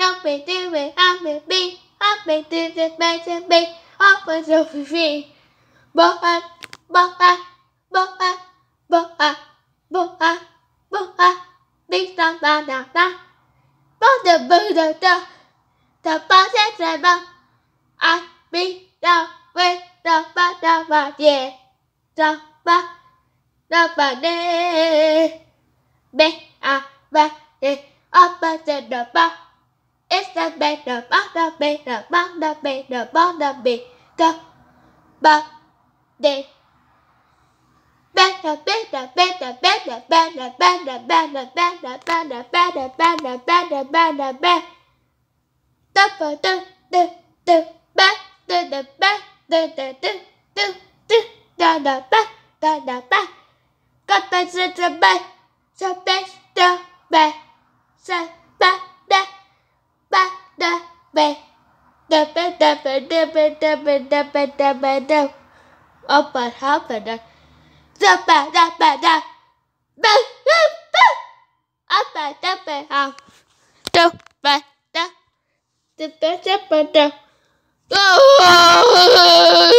Help me do it, help me be, help me do this, make it be, help me do it free. Boa, boa, boa, boa, boa, boa, big da da da da. Boda boda da, da boss is the boss. I be the we the ba the ba yeah, da the da the de. Be a ba de, up a the boss. ba. It's the beat, the bump, the beat, the bump, the beat, the bump, the beat, the bump, the better, better, better, better, better, better, better, better, better, better, better, better, better, better, double, do, do, do, back, do, the back, do, the do, do, do, da, da, back, da, da, back, got the, the, the, back. bay. Dabba dabba dabba dabba dabba dabba dabba. Up and hop and up. Dabba dabba dabba. Boo boo boo. Up and dabba hop. Dabba dabba dabba dabba dabba. Oh.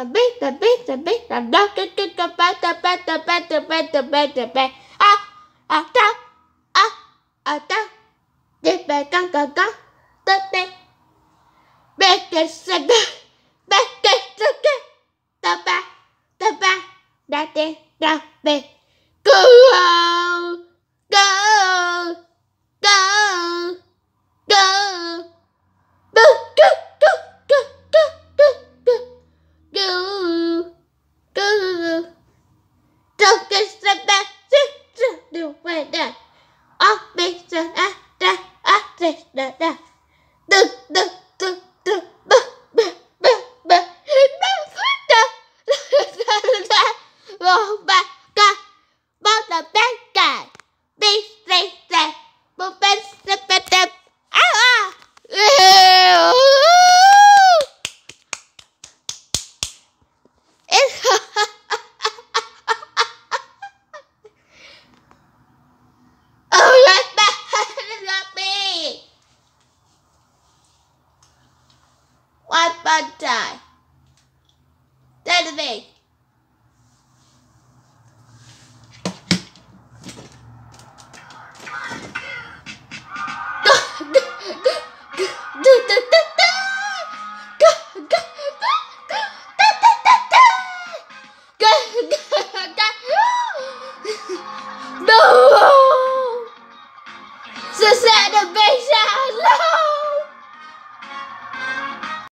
the beat, the beat, the beat, the dog, the dog, the bat, the bat, the bat, the bat, the bat, the bat, ah, ah, da, ah, ah, da, the bat, gang, gang, gang, the day, back, the second, back, the second, the bat, the bat, the the bat, go, go. 六六 die. That is me.